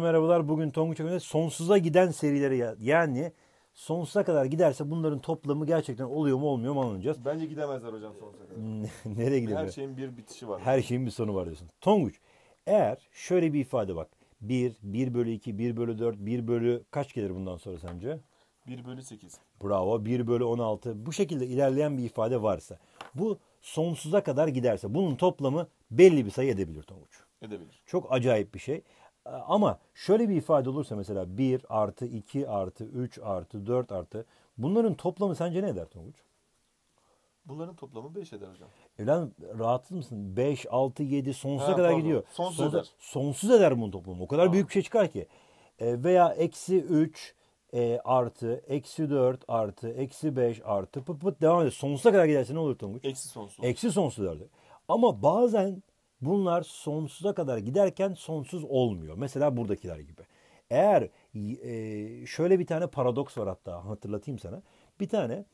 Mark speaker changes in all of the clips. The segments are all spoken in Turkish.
Speaker 1: Merhabalar bugün Tonguç Akın'da sonsuza giden serileri yani sonsuza kadar giderse bunların toplamı gerçekten oluyor mu olmuyor mu anlayacağız. Bence gidemezler hocam sonsuza kadar. Nereye gidebilir? Her şeyin bir bitişi var. Her şeyin bir sonu var diyorsun. Tonguç eğer şöyle bir ifade bak 1, 1 bölü 2, 1 bölü 4, 1 bölü kaç gelir bundan sonra sence? 1 bölü 8. Bravo 1 bölü 16 bu şekilde ilerleyen bir ifade varsa bu sonsuza kadar giderse bunun toplamı belli bir sayı edebilir Tonguç. Edebilir. Çok acayip bir şey. Ee, ama şöyle bir ifade olursa mesela 1 artı 2 artı 3 artı 4 artı bunların toplamı sence ne eder Tonguç? Bunların toplamı 5 eder hocam. Evladım rahatsız mısın? 5, 6, 7 sonsuza ha, kadar pardon. gidiyor. Sonsuz, sonsuz eder. Sonsuz eder bunun toplamı. O kadar tamam. büyük bir şey çıkar ki. E, veya eksi 3 e, artı, eksi 4 artı, eksi 5 artı pıt pıt devam ediyor. Sonsuza kadar giderse ne olur Tonguç? Eksi sonsuz. Eksi sonsuz derdi. Ama bazen bunlar sonsuza kadar giderken sonsuz olmuyor. Mesela buradakiler gibi. Eğer e, şöyle bir tane paradoks var hatta hatırlatayım sana. Bir tane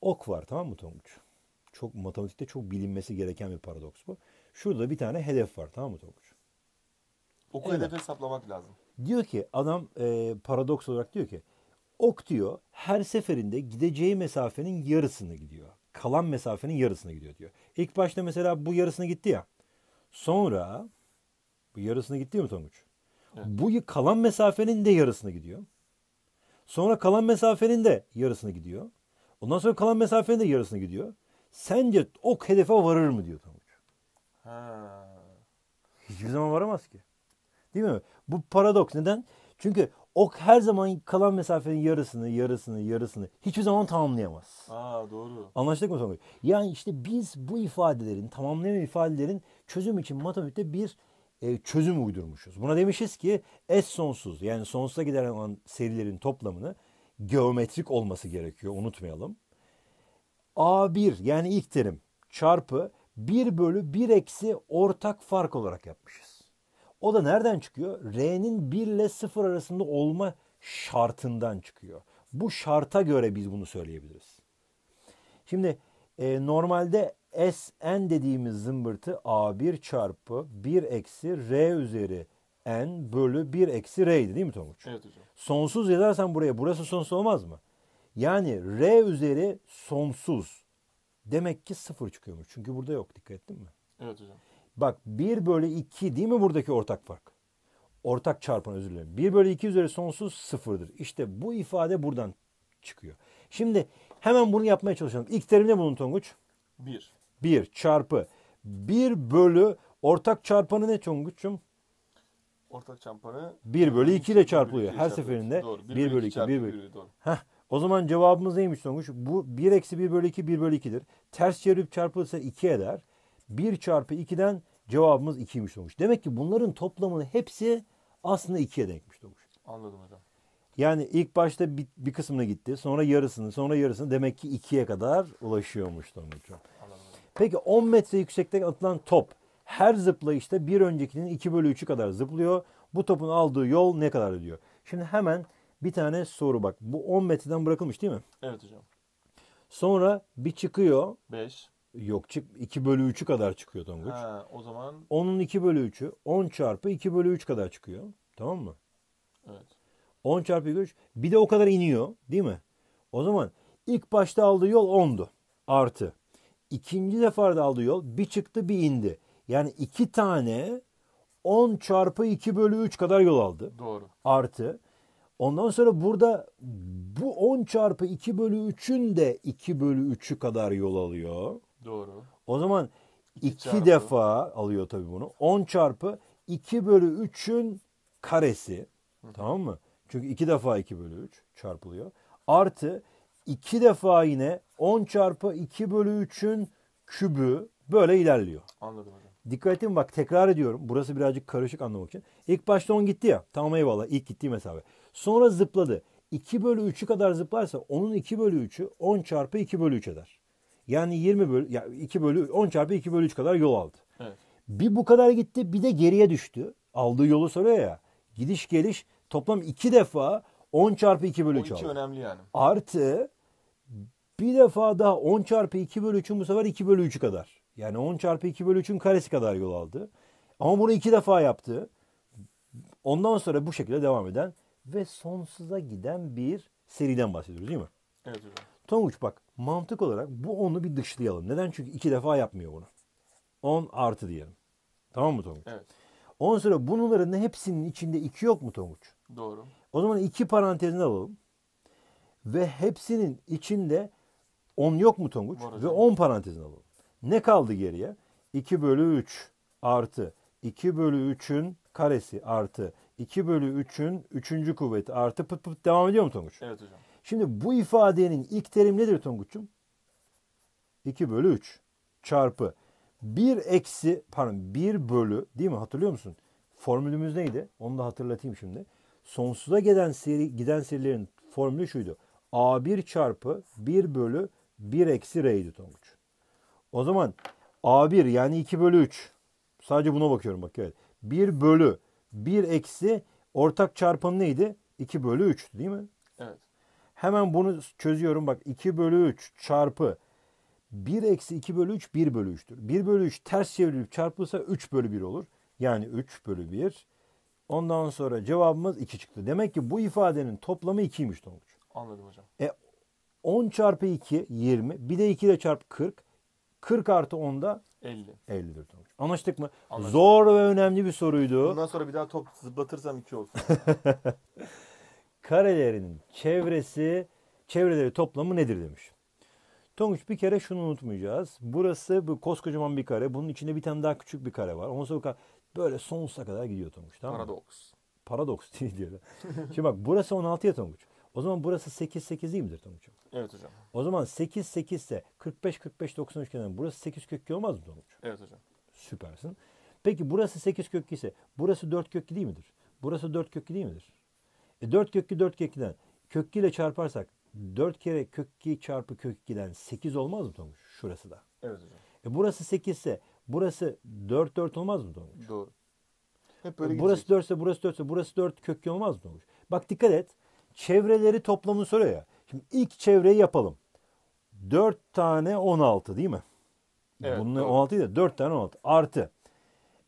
Speaker 1: ok var tamam mı Tonguç? Çok matematikte çok bilinmesi gereken bir paradoks bu. Şurada bir tane hedef var tamam mı Tonguç? Oku evet. hedefi hesaplamak lazım. Diyor ki adam e, paradoks olarak diyor ki ok diyor her seferinde gideceği mesafenin yarısını gidiyor. Kalan mesafenin yarısını gidiyor diyor. İlk başta mesela bu yarısını gitti ya. Sonra bu yarısına gitti mi Tonguç? Evet. Bu kalan mesafenin de yarısına gidiyor. Sonra kalan mesafenin de yarısına gidiyor. Ondan sonra kalan mesafenin de yarısına gidiyor. Sence ok hedefe varır mı diyor Tonguç. Ha. Hiçbir zaman varamaz ki. Değil mi? Bu paradoks. Neden? Çünkü o her zaman kalan mesafenin yarısını, yarısını, yarısını hiçbir zaman tamamlayamaz. Aa doğru. Anlaştık mı sonra? Yani işte biz bu ifadelerin, tamamlayan ifadelerin çözüm için matematikte bir e, çözüm uydurmuşuz. Buna demişiz ki S sonsuz yani sonsuza giden olan serilerin toplamını geometrik olması gerekiyor unutmayalım. A1 yani ilk terim çarpı 1 bölü 1 eksi ortak fark olarak yapmışız. O da nereden çıkıyor? R'nin 1 ile 0 arasında olma şartından çıkıyor. Bu şarta göre biz bunu söyleyebiliriz. Şimdi e, normalde Sn dediğimiz zımbırtı A1 çarpı 1 eksi R üzeri N bölü 1 eksi R'ydi değil mi Tomuç? Evet hocam. Sonsuz yazarsan buraya burası sonsuz olmaz mı? Yani R üzeri sonsuz. Demek ki sıfır çıkıyormuş. Çünkü burada yok dikkat ettin mi? Evet hocam. Bak 1 bölü 2 değil mi buradaki ortak fark? Ortak çarpan özür dilerim. 1 bölü 2 üzeri sonsuz sıfırdır. İşte bu ifade buradan çıkıyor. Şimdi hemen bunu yapmaya çalışalım. İlk terim ne bunun Tonguç? 1. 1 çarpı 1 bölü ortak çarpanı ne Tonguç'um? Ortak çarpanı 1 bölü 2 ile çarpılıyor. Her seferinde 1 bölü 2. 1 bölü 2. Heh, o zaman cevabımız neymiş Tonguç? Bu 1 eksi 1 bölü 2 1 bölü 2'dir. Ters çevirip çarpılırsa 2 eder. 1 çarpı 2'den cevabımız 2'ymiş olmuş. Demek ki bunların toplamının hepsi aslında 2'ye denkmiş olmuş. Anladım hocam. Yani ilk başta bir, bir kısmına gitti. Sonra yarısını, sonra yarısını demek ki 2'ye kadar ulaşıyormuş Tanrıcığım. Peki 10 metre yüksekten atılan top her zıplayışta bir öncekinin 2 bölü 3'ü kadar zıplıyor. Bu topun aldığı yol ne kadar diyor. Şimdi hemen bir tane soru bak. Bu 10 metreden bırakılmış değil mi? Evet hocam. Sonra bir çıkıyor. 5. Yok çık 2 bölü 3'ü kadar çıkıyor Tonguç. Ha, o zaman Onun 2 bölü 3'ü 10 çarpı 2 bölü 3 kadar çıkıyor. Tamam mı? evet. 10 çarpı 2 3. Bir de o kadar iniyor değil mi? O zaman ilk başta aldığı yol 10'du. Artı. İkinci defada aldığı yol bir çıktı bir indi. Yani iki tane 10 çarpı 2 bölü 3 kadar yol aldı. doğru. Artı. Ondan sonra burada bu 10 çarpı 2 bölü 3'ün de 2 bölü 3'ü kadar yol alıyor. Doğru. O zaman 2 defa alıyor tabii bunu. 10 çarpı 2 bölü 3'ün karesi. Hı. Tamam mı? Çünkü 2 defa 2 bölü 3 çarpılıyor. Artı 2 defa yine 10 çarpı 2 bölü 3'ün kübü böyle ilerliyor. Anladım hocam. Dikkat edin bak tekrar ediyorum. Burası birazcık karışık anlamak için. İlk başta 10 gitti ya. Tamam eyvallah ilk gittiği mesafe. Sonra zıpladı. 2 bölü 3'ü kadar zıplarsa onun 2 bölü 3'ü 10 çarpı 2 bölü 3 eder. Yani 20 bölü, ya 2 bölü 10 çarpı 2 bölü 3 kadar yol aldı. Evet. Bir bu kadar gitti bir de geriye düştü. Aldığı yolu soruyor ya. Gidiş geliş toplam 2 defa 10 çarpı 2 bölü 3 aldı. önemli yani. Artı bir defa daha 10 çarpı 2 bölü 3'ün bu sefer 2 bölü 3'ü kadar. Yani 10 çarpı 2 bölü 3'ün karesi kadar yol aldı. Ama bunu iki defa yaptı. Ondan sonra bu şekilde devam eden ve sonsuza giden bir seriden bahsediyoruz değil mi? Evet hocam. Tonguç bak mantık olarak bu 10'u bir dışlayalım. Neden? Çünkü iki defa yapmıyor bunu. 10 artı diyelim. Tamam mı Tonguç? Evet. 10 sonra bunların hepsinin içinde 2 yok mu Tonguç? Doğru. O zaman 2 parantezine alalım. Ve hepsinin içinde 10 yok mu Tonguç? Var Ve 10 parantezine alalım. Ne kaldı geriye? 2 bölü 3 artı 2 bölü 3'ün karesi artı 2 bölü 3'ün 3. kuvveti artı pıt pıt devam ediyor mu Tonguç? Evet hocam. Şimdi bu ifadenin ilk terim nedir Tonguç'um? 2 bölü 3 çarpı 1 eksi pardon 1 bölü değil mi hatırlıyor musun? Formülümüz neydi? Onu da hatırlatayım şimdi. Sonsuza giden seri giden serilerin formülü şuydu. A1 çarpı 1 bölü 1 eksi R'ydi Tonguç. O zaman A1 yani 2 bölü 3. Sadece buna bakıyorum bak evet. 1 bölü 1 eksi ortak çarpanı neydi? 2 bölü 3'tü değil mi? Evet. Hemen bunu çözüyorum. Bak 2 bölü 3 çarpı 1 eksi 2 bölü 3 1 bölü 3'tür. 1 bölü 3 ters çevrilip çarpılsa 3 bölü 1 olur. Yani 3 bölü 1. Ondan sonra cevabımız 2 çıktı. Demek ki bu ifadenin toplamı 2'ymiş Tonguç. Anladım hocam. E, 10 çarpı 2 20. Bir de 2 ile çarp 40. 40 artı 10'da 50. 50'dir Tonguç. Anlaştık mı? Anladım. Zor ve önemli bir soruydu. Bundan sonra bir daha top zıplatırsam 2 olsun. karelerin çevresi, çevreleri toplamı nedir demiş. Tonguç bir kere şunu unutmayacağız. Burası bu koskocaman bir kare. Bunun içinde bir tane daha küçük bir kare var. Ondan sonra böyle sonsuza kadar gidiyor Tonguç. Tamam mı? Paradoks. Paradoks değil diyorlar. Şimdi bak burası 16 ya Tonguç. O zaman burası 8 8 değil midir Tonguç'um? Evet hocam. O zaman 8 8 ise 45 45 90 üçgeninden burası 8 kökü olmaz mı Tonguç? Evet hocam. Süpersin. Peki burası 8 kökü ise burası 4 kökü değil midir? Burası 4 kökü değil midir? E 4 kök 2 4 kök 2'den kök 2 ile çarparsak 4 kere kök 2 çarpı kök 2'den 8 olmaz mı Tonguç? Şurası da. Evet hocam. E burası 8 ise burası 4 4 olmaz mı Tonguç? Doğru. Hep böyle burası 4 ise burası 4 ise burası 4 kök 2 olmaz mı Tonguç? Bak dikkat et. Çevreleri toplamını soruyor ya. Şimdi ilk çevreyi yapalım. 4 tane 16 değil mi? Evet, Bunun doğru. 16 değil de 4 tane 16. Artı.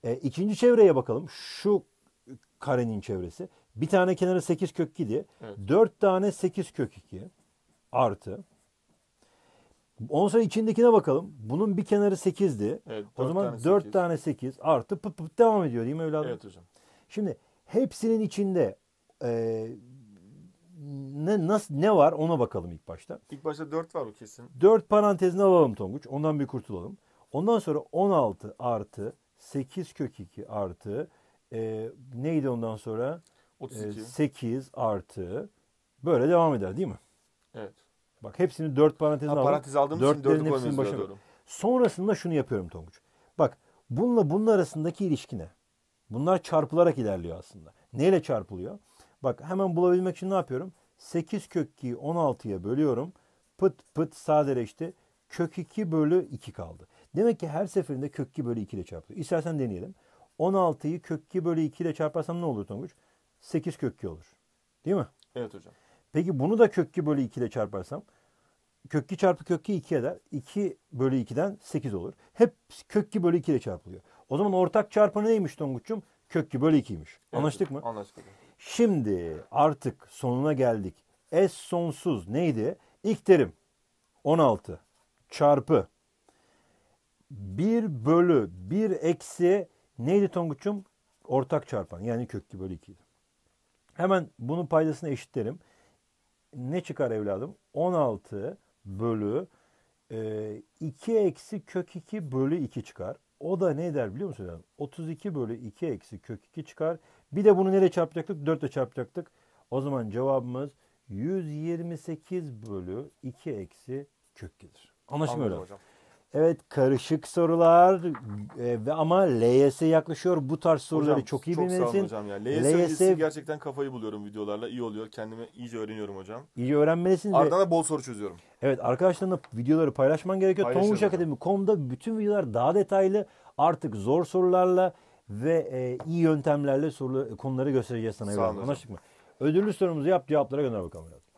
Speaker 1: E, ikinci çevreye bakalım. Şu karenin çevresi. Bir tane kenarı 8 kök 2 diye. Evet. 4 tane 8 kök 2 artı. Ondan sonra içindekine bakalım. Bunun bir kenarı 8'di. Evet, o zaman tane 4 8. tane 8 artı pıp pıp devam ediyor değil mi evladım? Evet hocam. Şimdi hepsinin içinde e, ne nasıl ne var ona bakalım ilk başta. İlk başta 4 var o kesin. 4 parantezine alalım Tonguç. Ondan bir kurtulalım. Ondan sonra 16 artı 8 kök 2 artı e, neydi ondan sonra? 32. 8 ee, artı böyle devam eder değil mi? Evet. Bak hepsini 4 parantezine aldım. Parantez aldığımız için 4'ü koymuyoruz. Başa... Sonrasında şunu yapıyorum Tonguç. Bak bununla bunun arasındaki ilişki ne? Bunlar çarpılarak ilerliyor aslında. Neyle çarpılıyor? Bak hemen bulabilmek için ne yapıyorum? 8 kök 2'yi 16'ya bölüyorum. Pıt pıt sadeleşti. Kök 2 bölü 2 kaldı. Demek ki her seferinde kök 2 bölü 2 ile çarpılıyor. İstersen deneyelim. 16'yı kök 2 bölü 2 ile çarparsam ne olur Tonguç? 8 kökki olur. Değil mi? Evet hocam. Peki bunu da kökki bölü 2 ile çarparsam kökki çarpı kökki 2 eder. 2 bölü 2'den 8 olur. Hep kökki bölü 2 ile çarpılıyor. O zaman ortak çarpanı neymiş Tonguç'um? Kökki bölü 2'ymiş. Evet, Anlaştık mı? Anlaştık. Şimdi artık sonuna geldik. S sonsuz neydi? İlk terim 16 çarpı 1 bölü 1 eksi neydi Tonguç'um? Ortak çarpan yani kökki bölü 2'ydi. Hemen bunun paydasını eşitlerim. Ne çıkar evladım? 16 bölü e, 2 eksi kök 2 bölü 2 çıkar. O da ne eder biliyor musun? Yani 32 bölü 2 eksi kök 2 çıkar. Bir de bunu nereye çarpacaktık? 4 ile çarpacaktık. O zaman cevabımız 128 bölü 2 eksi kök gelir. Anlaşılmıyor hocam. Evet karışık sorular e, ve ama LYS yaklaşıyor. Bu tarz soruları hocam, çok iyi çok bilmelisin. Çok sağ olun hocam ya. LYS, LYS gerçekten kafayı buluyorum videolarla. İyi oluyor. Kendimi iyice öğreniyorum hocam. İyi öğrenmelisin. Ardından ve... bol soru çözüyorum. Evet arkadaşlarına videoları paylaşman gerekiyor. Tomuşakademi.com'da bütün videolar daha detaylı. Artık zor sorularla ve e, iyi yöntemlerle soruları konuları göstereceğiz sana. Sağ olun hocam. Anlaştık mı? Ödüllü sorumuzu yap cevaplara gönder bakalım.